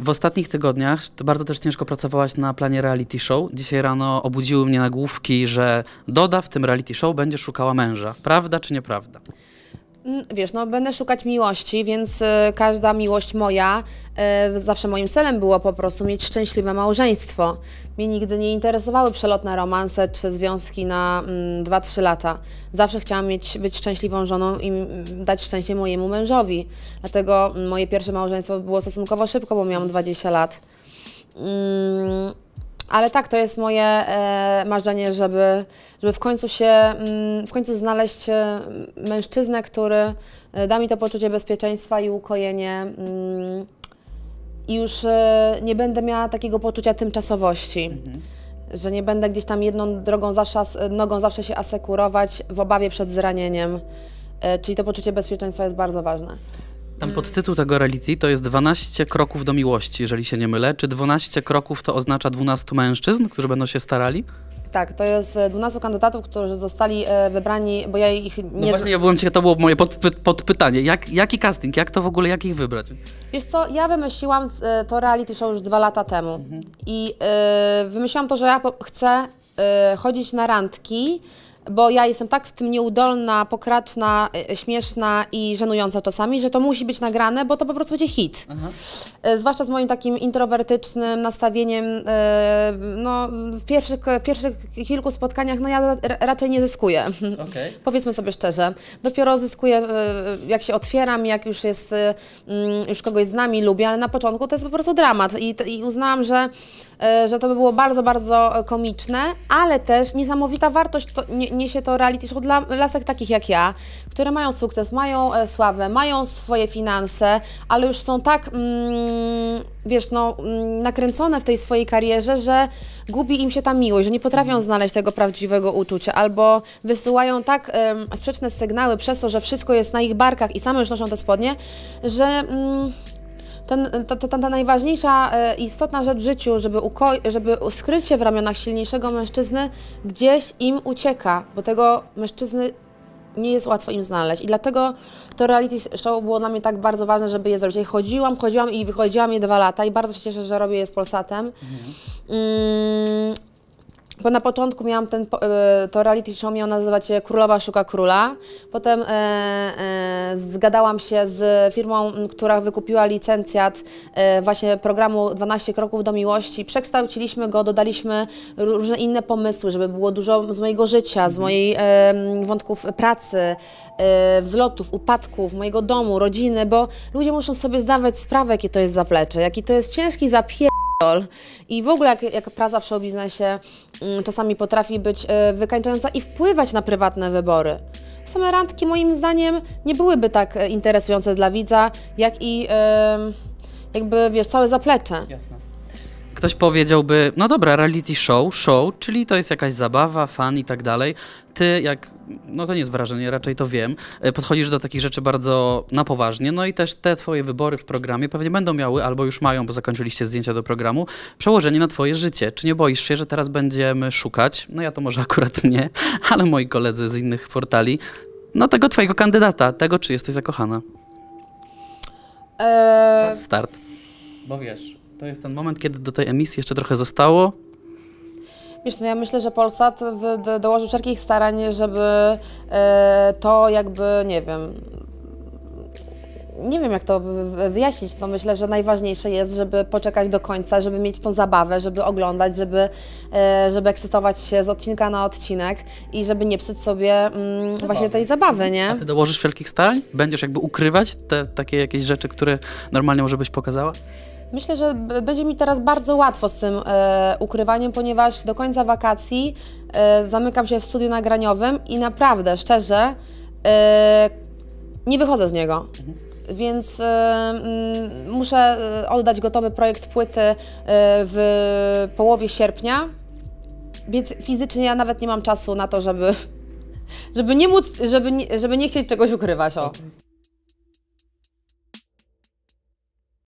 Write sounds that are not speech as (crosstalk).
W ostatnich tygodniach bardzo też ciężko pracowałaś na planie reality show. Dzisiaj rano obudziły mnie nagłówki, że Doda w tym reality show będzie szukała męża. Prawda czy nieprawda? wiesz, no będę szukać miłości, więc y, każda miłość moja, y, zawsze moim celem było po prostu mieć szczęśliwe małżeństwo. Mnie nigdy nie interesowały przelotne romanse czy związki na 2-3 mm, lata. Zawsze chciałam mieć, być szczęśliwą żoną i mm, dać szczęście mojemu mężowi. Dlatego mm, moje pierwsze małżeństwo było stosunkowo szybko, bo miałam 20 lat. Mm, ale tak, to jest moje e, marzenie, żeby, żeby w końcu się, mm, w końcu znaleźć e, mężczyznę, który e, da mi to poczucie bezpieczeństwa i ukojenie. Mm, I już e, nie będę miała takiego poczucia tymczasowości. Mhm że nie będę gdzieś tam jedną drogą zawsze, nogą zawsze się asekurować w obawie przed zranieniem. Czyli to poczucie bezpieczeństwa jest bardzo ważne. Tam podtytuł tego reality to jest 12 kroków do miłości, jeżeli się nie mylę. Czy 12 kroków to oznacza 12 mężczyzn, którzy będą się starali? Tak, to jest 12 e, kandydatów, którzy zostali e, wybrani, bo ja ich nie... No właśnie, ja byłem ciekaw, to było moje podpytanie. jak, jaki casting, jak to w ogóle, jak ich wybrać? Wiesz co, ja wymyśliłam e, to reality show już dwa lata temu mhm. i y, wymyśliłam to, że ja chcę y, chodzić na randki, bo ja jestem tak w tym nieudolna, pokraczna, e, e, śmieszna i żenująca czasami, że to musi być nagrane, bo to po prostu będzie hit. E, zwłaszcza z moim takim introwertycznym nastawieniem, no w pierwszych, w pierwszych kilku spotkaniach, no ja raczej nie zyskuję. (laughs) Okay. Powiedzmy sobie szczerze. Dopiero zyskuję, jak się otwieram, jak już jest, mm, już kogoś z nami lubię, ale na początku to jest po prostu dramat i, i uznałam, że E, że to by było bardzo, bardzo e, komiczne, ale też niesamowita wartość to, nie, niesie to reality show dla lasek takich jak ja, które mają sukces, mają e, sławę, mają swoje finanse, ale już są tak, mm, wiesz, no, mm, nakręcone w tej swojej karierze, że gubi im się ta miłość, że nie potrafią mhm. znaleźć tego prawdziwego uczucia, albo wysyłają tak mm, sprzeczne sygnały przez to, że wszystko jest na ich barkach i same już noszą te spodnie, że... Mm, ta, ta, ta, najważniejsza, e, istotna rzecz w życiu, żeby, uko- żeby skryć się w ramionach silniejszego mężczyzny, gdzieś im ucieka, bo tego mężczyzny nie jest łatwo im znaleźć. I dlatego to reality show było dla mnie tak bardzo ważne, żeby je zrobić. chodziłam, chodziłam i wychodziłam je dwa lata i bardzo się cieszę, że robię je z Polsatem. Mhm. Mm bo na początku miałam ten, e, to reality show miało nazywać się Królowa szuka króla. Potem e, e, zgadałam się z firmą, która wykupiła licencjat e, właśnie programu 12 kroków do miłości. Przekształciliśmy go, dodaliśmy różne inne pomysły, żeby było dużo z mojego życia, z mhm. moich e, wątków pracy, e, wzlotów, upadków, mojego domu, rodziny, bo ludzie muszą sobie zdawać sprawę, jakie to jest zaplecze, jaki to jest ciężki zapier i w ogóle jak, jak praca w showbiznesie mm, czasami potrafi być y, wykańczająca i wpływać na prywatne wybory. Same randki moim zdaniem nie byłyby tak y, interesujące dla widza, jak i jakby, wiesz, całe zaplecze. Jasne. Ktoś powiedziałby, no dobra, reality show, show, czyli to jest jakaś zabawa, fan i tak dalej. Ty, jak, no to nie jest wrażenie, raczej to wiem, e, podchodzisz do takich rzeczy bardzo na poważnie, no i też te twoje wybory w programie pewnie będą miały, albo już mają, bo zakończyliście zdjęcia do programu, przełożenie na twoje życie. Czy nie boisz się, że teraz będziemy szukać, no ja to może akurat nie, ale moi koledzy z innych portali, no tego twojego kandydata, tego czy jesteś zakochana? Eee... start. Bo wiesz. To jest ten moment, kiedy do tej emisji jeszcze trochę zostało. Wiesz, no ja myślę, że Polsat dołożył wszelkich starań, żeby e, to jakby, nie wiem, nie wiem jak to wyjaśnić, no myślę, że najważniejsze jest, żeby poczekać do końca, żeby mieć tą zabawę, żeby oglądać, żeby, e, żeby ekscytować się z odcinka na odcinek i żeby nie psuć sobie mm, właśnie tej zabawy, nie? A ty dołożysz wszelkich starań? Będziesz jakby ukrywać te takie jakieś rzeczy, które normalnie może byś pokazała? Myślę, że będzie mi teraz bardzo łatwo z tym e, ukrywaniem, ponieważ do końca wakacji e, zamykam się w studiu nagraniowym i naprawdę, szczerze, e, nie wychodzę z niego. więc e, muszę e, oddać gotowy projekt płyty e, w połowie sierpnia, więc fizycznie ja nawet nie mam czasu na to, żeby, (laughs) żeby nie móc, żeby, żeby nie chcieć czegoś ukrywać. O.